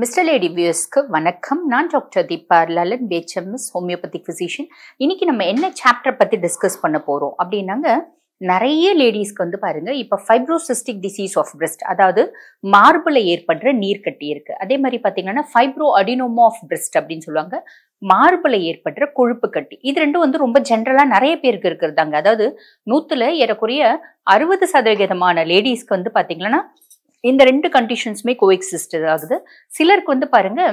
mister lady வியூஸ்க்கு வணக்கம் நான் டாக்டர் தீபா லலன் பேச்சம்ஸ் ஹோமியோபதி ஃபிசிஷியன் இன்னைக்கு நம்ம என்ன சாப்டர் பற்றி டிஸ்கஸ் பண்ண போகிறோம் அப்படின்னாங்க நிறைய லேடிஸ்க்கு வந்து பாருங்க இப்போ ஃபைப்ரோசிஸ்டிக் டிசீஸ் ஆஃப் பிரெஸ்ட் அதாவது மார்பில் ஏற்படுற நீர்க்கட்டி இருக்கு அதே மாதிரி பார்த்தீங்கன்னா ஃபைப்ரோ அடினோமோ ஆஃப் பிரெஸ்ட் அப்படின்னு சொல்லுவாங்க மார்பில் ஏற்படுற கொழுப்பு கட்டி இது ரெண்டும் வந்து ரொம்ப ஜென்ரலாக நிறைய பேருக்கு இருக்கிறதாங்க அதாவது நூற்றுல ஏறக்குறைய அறுபது சதவிகிதமான லேடிஸ்க்கு வந்து பார்த்தீங்கன்னா இந்த ரெண்டு கண்டிஷன்ஸுமே கோஎக்ஸிஸ்ட் ஆகுது சிலருக்கு வந்து பாருங்கள்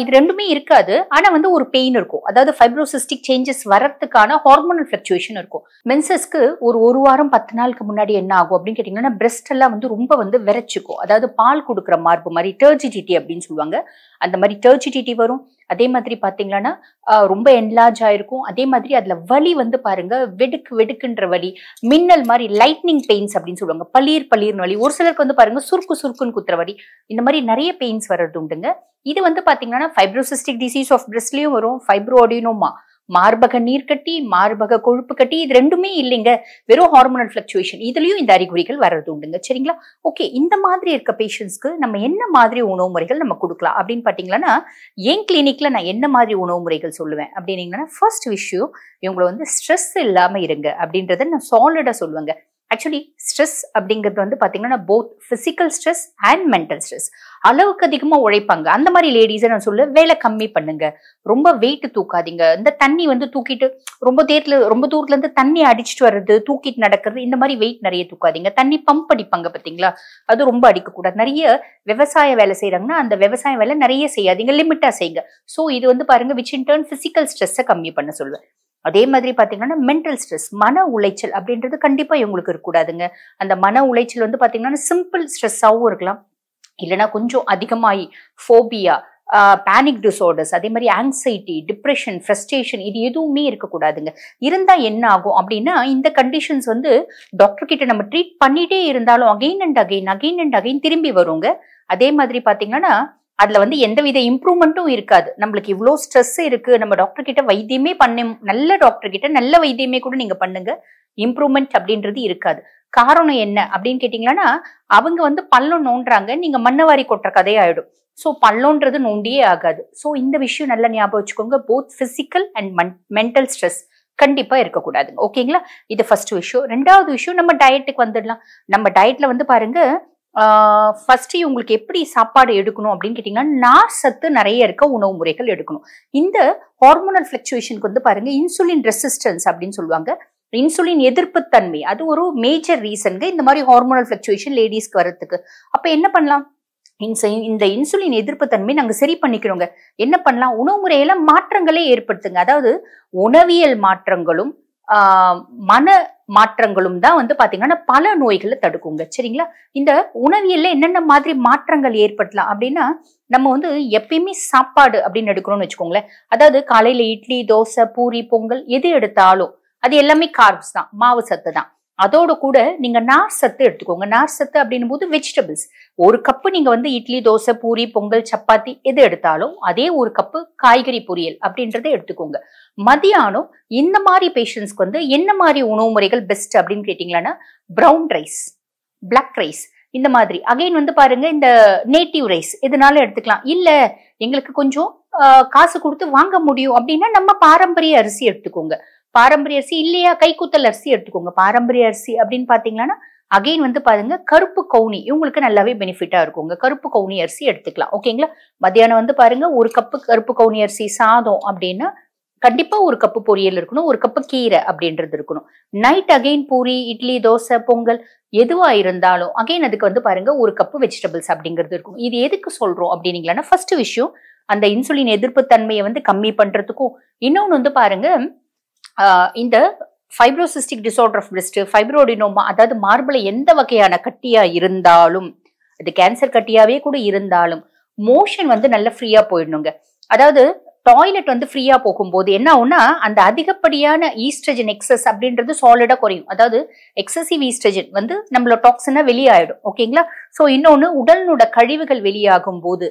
இது ரெண்டுமே இருக்காது ஆனா வந்து ஒரு பெயின் இருக்கும் அதாவது ஃபைப்ரோசிஸ்டிக் சேஞ்சஸ் வரத்துக்கான ஹார்மோனல் ஃபிளக்சுவேஷன் இருக்கும் மென்சஸ்க்கு ஒரு ஒரு வாரம் பத்து நாளுக்கு முன்னாடி என்ன ஆகும் அப்படின்னு கேட்டீங்கன்னா பிரெஸ்ட் எல்லாம் வந்து ரொம்ப வந்து விரைச்சிக்கும் அதாவது பால் கொடுக்குற மார்பு மாதிரி டர்ஜிடிட்டி அப்படின்னு சொல்லுவாங்க அந்த மாதிரி டர்ஜிடிட்டி வரும் அதே மாதிரி பார்த்தீங்கன்னா ரொம்ப என்லார்ஜ் ஆயிருக்கும் அதே மாதிரி அதில் வலி வந்து பாருங்க வெடுக்கு வெடுக்குன்ற வலி மின்னல் மாதிரி லைட்னிங் பெயின்ஸ் அப்படின்னு சொல்லுவாங்க பளிர் பளிர்னு வலி ஒரு சிலருக்கு வந்து பாருங்க சுருக்கு சுருக்குன்னு குத்துற வலி இந்த மாதிரி நிறைய பெயின்ஸ் வர்றது உண்டுங்க இது வந்து பாத்தீங்கன்னா ஃபைப்ரோசிஸ்டிக் டிசீஸ் ஆஃப் பிரெஸ்ட்லயும் வரும் ஃபைப்ரோ அடினோமா மார்பக நீர்க்கட்டி மார்பக கொழுப்பு கட்டி இது ரெண்டுமே இல்லைங்க வெறும் ஹார்மோனல் ஃபிளக்சுவேஷன் இதுலயும் இந்த அறிகுறிகள் வர்றது உண்டுங்க சரிங்களா ஓகே இந்த மாதிரி இருக்க பேஷண்ட்ஸ்க்கு நம்ம என்ன மாதிரி உணவு முறைகள் நம்ம கொடுக்கலாம் அப்படின்னு பார்த்தீங்கன்னா என் கிளினிக்ல நான் என்ன மாதிரி உணவு முறைகள் சொல்லுவேன் அப்படின்னீங்கன்னா ஃபர்ஸ்ட் விஷயம் இவங்களை வந்து ஸ்ட்ரெஸ் இல்லாமல் இருங்க அப்படின்றத நான் சாலிடா சொல்லுவேங்க ஆக்சுவலி ஸ்ட்ரெஸ் அப்படிங்கிறது வந்து பார்த்தீங்கன்னா both physical stress and mental stress அளவுக்கு அதிகமாக உழைப்பாங்க அந்த மாதிரி லேடிஸை நான் சொல்ல வேலை கம்மி பண்ணுங்க ரொம்ப வெயிட் தூக்காதீங்க இந்த தண்ணி வந்து தூக்கிட்டு ரொம்ப தேரத்தில் ரொம்ப தூரத்துலேருந்து தண்ணி அடிச்சுட்டு வர்றது தூக்கிட்டு நடக்கிறது இந்த மாதிரி வெயிட் நிறைய தூக்காதீங்க தண்ணி பம்ப் அடிப்பாங்க பார்த்தீங்களா அது ரொம்ப அடிக்கக்கூடாது நிறைய விவசாய வேலை செய்கிறாங்கன்னா அந்த விவசாய வேலை நிறைய செய்யாதீங்க லிமிட்டாக செய்யுங்க ஸோ இது வந்து பாருங்க விச் இன் டேர்ன் ஃபிசிக்கல் ஸ்ட்ரெஸ்ஸை கம்மி பண்ண சொல்லுவேன் அதே மாதிரி பார்த்தீங்கன்னா மென்டல் ஸ்ட்ரெஸ் மன உளைச்சல் அப்படின்றது கண்டிப்பாக இவங்களுக்கு இருக்கக்கூடாதுங்க அந்த மன உளைச்சல் வந்து பார்த்தீங்கன்னா சிம்பிள் ஸ்ட்ரெஸ்ஸாகவும் இருக்கலாம் இல்லைனா கொஞ்சம் அதிகமாகி ஃபோபியா பேனிக் டிசார்டர்ஸ் அதே மாதிரி ஆங்ஸைட்டி டிப்ரெஷன் ஃப்ரஸ்ட்ரேஷன் இது எதுவுமே இருக்கக்கூடாதுங்க இருந்தால் என்ன ஆகும் அப்படின்னா இந்த கண்டிஷன்ஸ் வந்து டாக்டர் கிட்ட நம்ம ட்ரீட் பண்ணிட்டே இருந்தாலும் again and again again and again திரும்பி வருங்க அதே மாதிரி பார்த்தீங்கன்னா அதுல வந்து எந்தவித இம்ப்ரூவ்மெண்ட்டும் இருக்காது நம்மளுக்கு இவ்வளோ ஸ்ட்ரெஸ் இருக்கு நம்ம டாக்டர் கிட்ட வைத்தியமே பண்ண நல்ல டாக்டர் கிட்ட நல்ல வைத்தியமே கூட நீங்க பண்ணுங்க இம்ப்ரூவ்மெண்ட் அப்படின்றது இருக்காது காரணம் என்ன அப்படின்னு கேட்டீங்கன்னா அவங்க வந்து பள்ளம் நோண்டுறாங்க நீங்க மண்ணவாரி கொட்டுற கதையே ஆயிடும் ஸோ பள்ளம்ன்றது நோண்டியே ஆகாது ஸோ இந்த விஷயம் நல்லா ஞாபகம் வச்சுக்கோங்க both physical and mental stress கண்டிப்பா இருக்கக்கூடாதுங்க ஓகேங்களா இது ஃபர்ஸ்ட் விஷயம் ரெண்டாவது விஷயம் நம்ம டயட்டுக்கு வந்துடலாம் நம்ம டயட்ல வந்து பாருங்க ஃபஸ்ட்டு இவங்களுக்கு எப்படி சாப்பாடு எடுக்கணும் அப்படின்னு கேட்டிங்கன்னா நார் சத்து நிறைய இருக்க உணவு முறைகள் எடுக்கணும் இந்த ஹார்மோனல் ஃப்ளக்சுவேஷனுக்கு வந்து பாருங்க இன்சுலின் ரெசிஸ்டன்ஸ் அப்படின்னு சொல்லுவாங்க இன்சுலின் எதிர்ப்புத்தன்மை அது ஒரு மேஜர் ரீசனுங்க இந்த மாதிரி ஹார்மோனல் ஃப்ளக்சுவேஷன் லேடிஸ்க்கு வரத்துக்கு அப்போ என்ன பண்ணலாம் இந்த இன்சுலின் எதிர்ப்பு தன்மை நாங்கள் சரி பண்ணிக்கிறோங்க என்ன பண்ணலாம் உணவு முறையில மாற்றங்களே ஏற்படுத்துங்க அதாவது உணவியல் மாற்றங்களும் மன மாற்றங்களும் தான் வந்து பாத்தீங்கன்னா பல நோய்களை தடுக்குங்க சரிங்களா இந்த உணவியல்ல என்னென்ன மாதிரி மாற்றங்கள் ஏற்படுத்தலாம் அப்படின்னா நம்ம வந்து எப்பயுமே சாப்பாடு அப்படின்னு எடுக்கிறோம்னு வச்சுக்கோங்களேன் அதாவது காலையில இட்லி தோசை பூரி பொங்கல் எது எடுத்தாலும் அது எல்லாமே கார்ப்ஸ் தான் மாவு சத்து தான் அதோட கூட நீங்க நார் சத்து எடுத்துக்கோங்க நார் சத்து அப்படின்னும் போது வெஜிடபிள்ஸ் ஒரு கப்பு நீங்க வந்து இட்லி தோசை பூரி பொங்கல் சப்பாத்தி எது எடுத்தாலும் அதே ஒரு கப்பு காய்கறி பொரியல் அப்படின்றத எடுத்துக்கோங்க மதியானம் இந்த மாதிரி பேஷண்ட்ஸ்க்கு வந்து என்ன மாதிரி உணவு முறைகள் பெஸ்ட் அப்படின்னு கேட்டீங்கன்னா ப்ரௌன் ரைஸ் பிளாக் ரைஸ் இந்த மாதிரி அகைன் வந்து பாருங்க இந்த நேட்டிவ் ரைஸ் எதுனாலும் எடுத்துக்கலாம் இல்ல எங்களுக்கு கொஞ்சம் காசு கொடுத்து வாங்க முடியும் அப்படின்னா நம்ம பாரம்பரிய அரிசி எடுத்துக்கோங்க பாரம்பரிய அரிசி இல்லையா கைக்கூத்தல் அரிசி எடுத்துக்கோங்க பாரம்பரிய அரிசி அப்படின்னு பார்த்தீங்கன்னா அகைன் வந்து பாருங்க கருப்பு கவுனி இவங்களுக்கு நல்லாவே பெனிஃபிட்டா இருக்குங்க கருப்பு கவுனி அரிசி எடுத்துக்கலாம் ஓகேங்களா மத்தியானம் வந்து பாருங்க ஒரு கப்பு கருப்பு கவுனி அரிசி சாதம் அப்படின்னா கண்டிப்பா ஒரு கப்பு பொரியல் இருக்கணும் ஒரு கப்பு கீரை அப்படின்றது இருக்கணும் நைட் அகைன் பூரி இட்லி தோசை பொங்கல் எதுவா இருந்தாலும் அகைன் அதுக்கு வந்து பாருங்க ஒரு கப்பு வெஜிடபிள்ஸ் அப்படிங்கிறது இருக்கும் இது எதுக்கு சொல்றோம் அப்படின்னீங்களா ஃபர்ஸ்ட் விஷயம் அந்த இன்சுலின் எதிர்ப்பு தன்மையை வந்து கம்மி பண்றதுக்கும் இன்னொன்று வந்து பாருங்க இந்த fibrocystic disorder of breast fibroadenoma அதாவது மார்பிளை எந்த வகையான கட்டியாக இருந்தாலும் அது கேன்சர் கட்டியாகவே கூட இருந்தாலும் மோஷன் வந்து நல்ல ஃப்ரீயாக போயிடணுங்க அதாவது டாய்லெட் வந்து ஃப்ரீயாக போகும்போது என்ன ஆகும்னா அந்த அதிகப்படியான ஈஸ்ட்ரஜன் எக்ஸஸ் அப்படின்றது சாலிடாக குறையும் அதாவது எக்ஸசிவ் ஈஸ்ட்ரஜன் வந்து நம்மளோட டாக்ஸினா வெளியாயிடும் ஓகேங்களா ஸோ இன்னொன்று உடல்நோட கழிவுகள் வெளியாகும் போது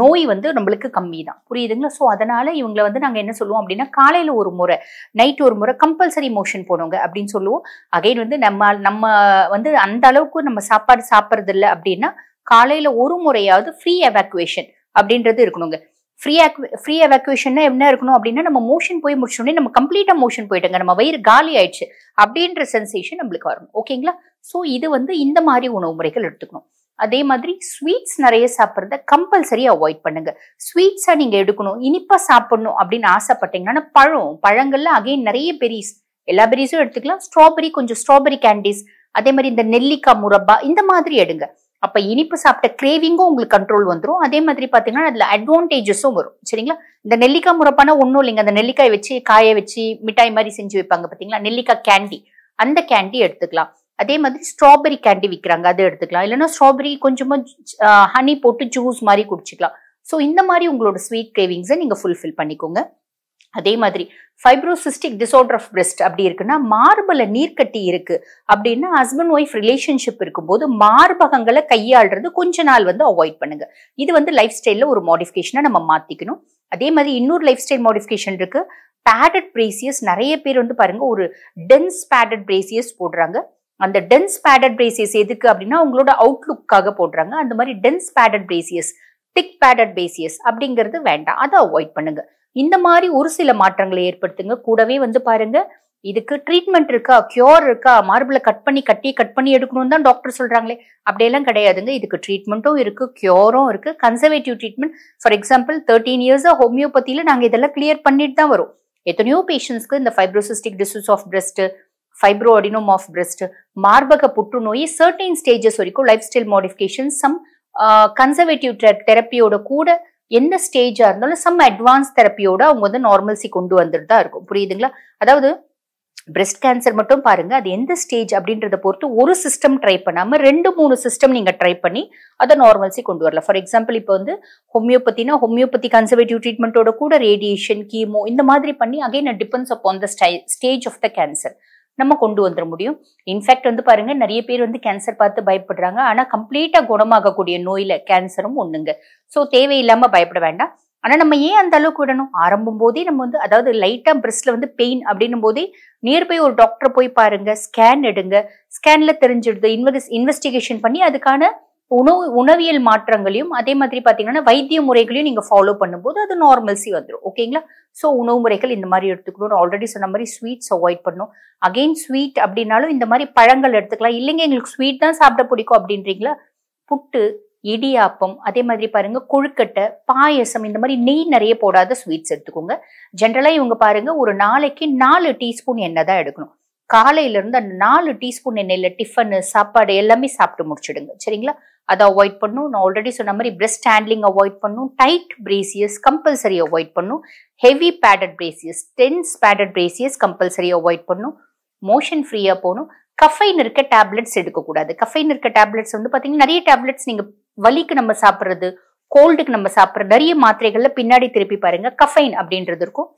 நோய் வந்து நம்மளுக்கு கம்மி தான் புரியுதுங்களா ஸோ அதனால இவங்களை வந்து நாங்கள் என்ன சொல்லுவோம் அப்படின்னா காலையில் ஒரு முறை நைட் ஒரு முறை கம்பல்சரி மோஷன் போனவங்க அப்படின்னு சொல்லுவோம் அகைன் வந்து நம்ம நம்ம வந்து அந்த அளவுக்கு நம்ம சாப்பாடு சாப்பிட்றது இல்லை அப்படின்னா காலையில் ஒரு முறையாவது ஃப்ரீ எவாக்குவேஷன் அப்படின்றது இருக்கணுங்க ஃப்ரீ ஃப்ரீ எவாக்குவேஷன்னா என்ன இருக்கணும் அப்படின்னா நம்ம மோஷன் போய் முடிச்சோடனே நம்ம கம்ப்ளீட்டாக மோஷன் போயிட்டோங்க நம்ம வயிறு காலி ஆயிடுச்சு அப்படின்ற சென்சேஷன் நம்மளுக்கு வரணும் ஓகேங்களா ஸோ இது வந்து இந்த மாதிரி உணவு முறைகள் எடுத்துக்கணும் அதே மாதிரி ஸ்வீட்ஸ் நிறைய சாப்பிட்றத கம்பல்சரி அவாய்ட் பண்ணுங்க ஸ்வீட்ஸாக நீங்க எடுக்கணும் இனிப்பா சாப்பிடணும் அப்படின்னு ஆசைப்பட்டீங்கன்னா பழம் பழங்கள்ல அகைன் நிறைய பெரிஸ் எல்லா பெரிஸும் எடுத்துக்கலாம் ஸ்ட்ராபெரி கொஞ்சம் ஸ்ட்ராபெரி கேண்டிஸ் அதே மாதிரி இந்த நெல்லிக்காய் முரப்பா இந்த மாதிரி எடுங்க அப்ப இனிப்பு சாப்பிட்ட கிரேவிங்கும் உங்களுக்கு கண்ட்ரோல் வந்துடும் அதே மாதிரி பாத்தீங்கன்னா அதுல அட்வான்டேஜஸும் வரும் சரிங்களா இந்த நெல்லிக்காய் முறப்பான ஒன்றும் இல்லைங்க அந்த நெல்லிக்காய் வச்சு காய வச்சு மிட்டாய் மாதிரி செஞ்சு வைப்பாங்க பாத்தீங்களா நெல்லிக்காய் கேண்டி அந்த கேண்டி எடுத்துக்கலாம் அதே மாதிரி ஸ்ட்ராபெரி கேண்டி விற்கிறாங்க அதை எடுத்துக்கலாம் இல்லைன்னா ஸ்ட்ராபெரி கொஞ்சமாக ஹனி போட்டு ஜூஸ் மாதிரி குடிச்சிக்கலாம் ஸோ இந்த மாதிரி உங்களோட ஸ்வீட் கிரேவிங்ஸை நீங்கள் ஃபுல்ஃபில் பண்ணிக்கோங்க அதே மாதிரி ஃபைப்ரோசிஸ்டிக் டிசார்டர் ஆஃப் பிரெஸ்ட் அப்படி இருக்குன்னா மார்பல நீர்க்கட்டி இருக்கு அப்படின்னா ஹஸ்பண்ட் ஒய்ஃப் ரிலேஷன்ஷிப் இருக்கும்போது மார்பகங்களை கையாளுறது கொஞ்ச நாள் வந்து அவாய்ட் பண்ணுங்க இது வந்து லைஃப் ஸ்டைலில் ஒரு மாடிஃபிகேஷனை நம்ம மாற்றிக்கணும் அதே மாதிரி இன்னொரு லைஃப் ஸ்டைல் மாடிஃபிகேஷன் இருக்கு பேடட் பிரேசியஸ் நிறைய பேர் வந்து பாருங்க ஒரு டென்ஸ் பேடட் பிரேசியஸ் போடுறாங்க அந்த டென்ஸ் பேடட் பேசியஸ் எதுக்கு அப்படின்னா உங்களோட அவுட்லுக்காக போடுறாங்க அந்த மாதிரி டென்ஸ் பேடட் பேசியஸ் திக் பேடட் பேசியஸ் அப்படிங்கிறது வேண்டாம் அதை அவாய்ட் பண்ணுங்க இந்த மாதிரி ஒரு சில மாற்றங்களை ஏற்படுத்துங்க கூடவே வந்து பாருங்க இதுக்கு ட்ரீட்மெண்ட் இருக்கா கியூர் இருக்கா மார்பிள கட் பண்ணி கட்டி கட் பண்ணி எடுக்கணும்னு தான் டாக்டர் சொல்றாங்களே அப்படியெல்லாம் கிடையாதுங்க இதுக்கு ட்ரீட்மெண்ட்டும் இருக்கு கியூரும் இருக்கு conservative treatment for example thirteen years ஹோமியோபதியில நாங்க இதெல்லாம் கிளியர் பண்ணிட்டு தான் வரும் எத்தனையோ பேஷண்ட்ஸ்க்கு இந்த fibrocystic disease of breast fibroadenoma of breast மார்பக புற்றுநோய் சர்டைன் ஸ்டேஜஸ் வரைக்கும் life style modification some conservative தெரப்பியோட கூட எந்த ஸ்டேஜாக இருந்தாலும் சம் அட்வான்ஸ் தெரப்பியோட அவங்க வந்து நார்மல்சி கொண்டு வந்துட்டு தான் இருக்கும் புரியுதுங்களா அதாவது பிரெஸ்ட் கேன்சர் மட்டும் பாருங்க அது எந்த ஸ்டேஜ் அப்படின்றத பொறுத்து ஒரு சிஸ்டம் ட்ரை பண்ணாம ரெண்டு மூணு சிஸ்டம் நீங்க ட்ரை பண்ணி அதை நார்மல்ஸி கொண்டு வரலாம் ஃபார் எக்ஸாம்பிள் இப்போ வந்து ஹோமியோபதினா ஹோமியோபதி கன்சர்வேட்டிவ் ட்ரீட்மெண்ட்டோட கூட ரேடியேஷன் கீமோ இந்த மாதிரி பண்ணி again depends upon the stage of the cancer நம்ம கொண்டு வந்துட முடியும் இன்ஃபேக்ட் வந்து பாருங்க நிறைய பேர் வந்து கேன்சர் பார்த்து பயப்படுறாங்க ஆனா கம்ப்ளீட்டா குணமாகக்கூடிய நோயில கேன்சரும் ஒண்ணுங்க ஸோ தேவையில்லாம பயப்பட வேண்டாம் ஆனா நம்ம ஏன் அந்த அளவுக்கு விடணும் ஆரம்பம் போதே நம்ம வந்து அதாவது லைட்டா பிரெஸ்ட்ல வந்து பெயின் அப்படின்னும் போதே நியர்பை ஒரு டாக்டர் போய் பாருங்க ஸ்கேன் எடுங்க ஸ்கேன்ல தெரிஞ்சிடுது இன்வெஸ்டிகேஷன் பண்ணி அதுக்கான உணவு உணவியல் மாற்றங்களையும் அதே மாதிரி பார்த்தீங்கன்னா வைத்திய முறைகளையும் நீங்கள் ஃபாலோ பண்ணும்போது அது நார்மல்ஸி வந்துடும் ஓகேங்களா ஸோ உணவு முறைகள் இந்த மாதிரி எடுத்துக்கணும் ஆல்ரெடி சொன்ன மாதிரி ஸ்வீட்ஸ் அவாய்ட் பண்ணும் அகெயின் ஸ்வீட் அப்படின்னாலும் இந்த மாதிரி பழங்கள் எடுத்துக்கலாம் இல்லைங்க எங்களுக்கு ஸ்வீட் தான் சாப்பிட பிடிக்கும் அப்படின்றீங்களா புட்டு இடியாப்பம் அதே மாதிரி பாருங்க கொழுக்கட்டை பாயசம் இந்த மாதிரி நெய் நிறைய போடாத ஸ்வீட்ஸ் எடுத்துக்கோங்க ஜென்ரலாக இவங்க பாருங்க ஒரு நாளைக்கு நாலு டீஸ்பூன் எண்ணெய் தான் எடுக்கணும் காலையிலேருந்து அந்த நாலு டீஸ்பூன் எண்ணெயில் டிஃபனு சாப்பாடு எல்லாமே சாப்பிட்டு முடிச்சுடுங்க சரிங்களா அதை அவாய்ட் பண்ணும் நான் ஆல்ரெடி சொன்ன மாதிரி பிரெஸ்ட் ஹேண்ட்லிங் அவாய்ட் பண்ணும் டைட் பிரேசியஸ் கம்பல்சரி அவாய்ட் பண்ணும் heavy padded brassieres dense padded brassieres compulsory avoid பண்ணும் மோஷன் ஃப்ரீயாக போகணும் கஃபைன் இருக்க டேப்லெட்ஸ் எடுக்கக்கூடாது கஃபைன் இருக்க டேப்லெட்ஸ் வந்து பார்த்தீங்கன்னா நிறைய டேப்லெட்ஸ் நீங்கள் வலிக்கு நம்ம சாப்பிட்றது கோல்டுக்கு நம்ம சாப்பிட்ற நிறைய மாத்திரைகளில் பின்னாடி திருப்பி பாருங்கள் கஃபைன் அப்படின்றது இருக்கும்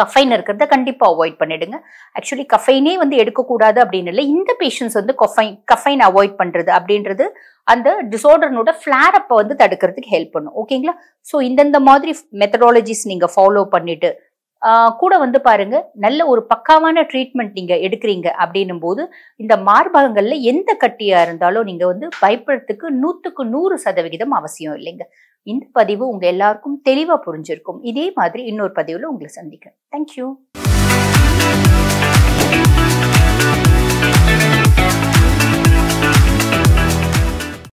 கஃபைன் இருக்கிறத கண்டிப்பாக அவாய்ட் பண்ணிடுங்க ஆக்சுவலி கஃபைனே வந்து எடுக்கக்கூடாது அப்படின்னு இல்லை இந்த பேஷண்ட்ஸ் வந்து கஃபைன் கஃபைன் அவாய்ட் பண்ணுறது அப்படின்றது அந்த டிசார்டர்னோட ஃப்ளேர் அப்பை வந்து தடுக்கிறதுக்கு ஹெல்ப் பண்ணும் ஓகேங்களா ஸோ இந்தந்த மாதிரி மெத்தடாலஜிஸ் நீங்கள் ஃபாலோ பண்ணிட்டு கூட வந்து பாருங்க நல்ல ஒரு பக்காவான ட்ரீட்மெண்ட் நீங்க எடுக்கிறீங்க அப்படின்னும் போது இந்த மார்பகங்கள்ல எந்த கட்டியா இருந்தாலும் நீங்க வந்து பயப்படுறதுக்கு நூத்துக்கு நூறு சதவிகிதம் அவசியம் இல்லைங்க இந்த பதிவு உங்க எல்லாருக்கும் தெளிவா புரிஞ்சிருக்கும் இதே மாதிரி இன்னொரு பதிவுல உங்களை சந்திக்கிறேன் தேங்க்யூ